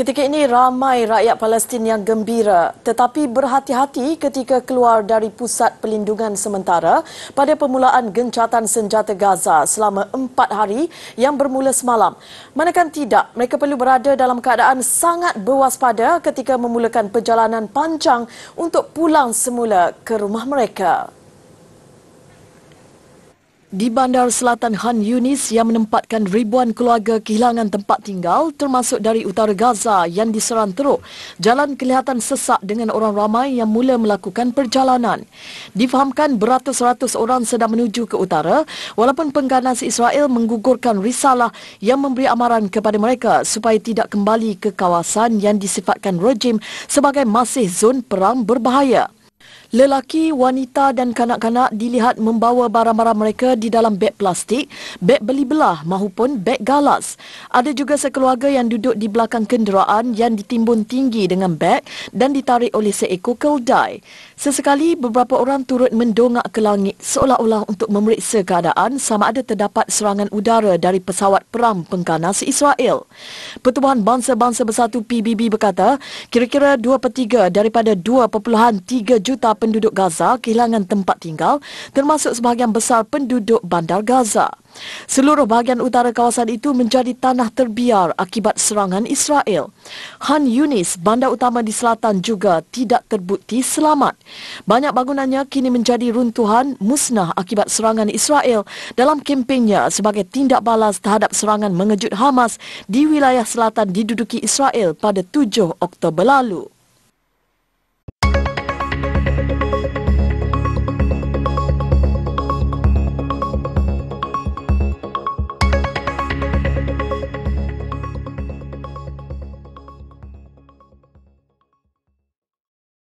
Ketika ini ramai rakyat Palestin yang gembira tetapi berhati-hati ketika keluar dari pusat pelindungan sementara pada permulaan gencatan senjata Gaza selama empat hari yang bermula semalam. Manakan tidak, mereka perlu berada dalam keadaan sangat berwaspada ketika memulakan perjalanan panjang untuk pulang semula ke rumah mereka. Di bandar selatan Han Yunis yang menempatkan ribuan keluarga kehilangan tempat tinggal termasuk dari utara Gaza yang diserang teruk, jalan kelihatan sesak dengan orang ramai yang mula melakukan perjalanan. Difahamkan beratus-ratus orang sedang menuju ke utara walaupun pengganas Israel menggugurkan risalah yang memberi amaran kepada mereka supaya tidak kembali ke kawasan yang disifatkan rejim sebagai masih zon perang berbahaya. Lelaki, wanita dan kanak-kanak dilihat membawa barang-barang mereka di dalam beg plastik, beg beli belah maupun beg galas. Ada juga sekeluarga yang duduk di belakang kenderaan yang ditimbun tinggi dengan beg dan ditarik oleh seekor keldai. Sesekali beberapa orang turut mendongak ke langit seolah-olah untuk memeriksa keadaan sama ada terdapat serangan udara dari pesawat perang pengganas Israel. Pertubuhan Bangsa-Bangsa Bersatu PBB berkata kira-kira 2 per 3 daripada 2.3 juta penduduk Gaza kehilangan tempat tinggal termasuk sebahagian besar penduduk bandar Gaza. Seluruh bahagian utara kawasan itu menjadi tanah terbiar akibat serangan Israel. Han Yunis, bandar utama di selatan juga tidak terbukti selamat. Banyak bangunannya kini menjadi runtuhan musnah akibat serangan Israel dalam kempennya sebagai tindak balas terhadap serangan mengejut Hamas di wilayah selatan diduduki Israel pada 7 Oktober lalu.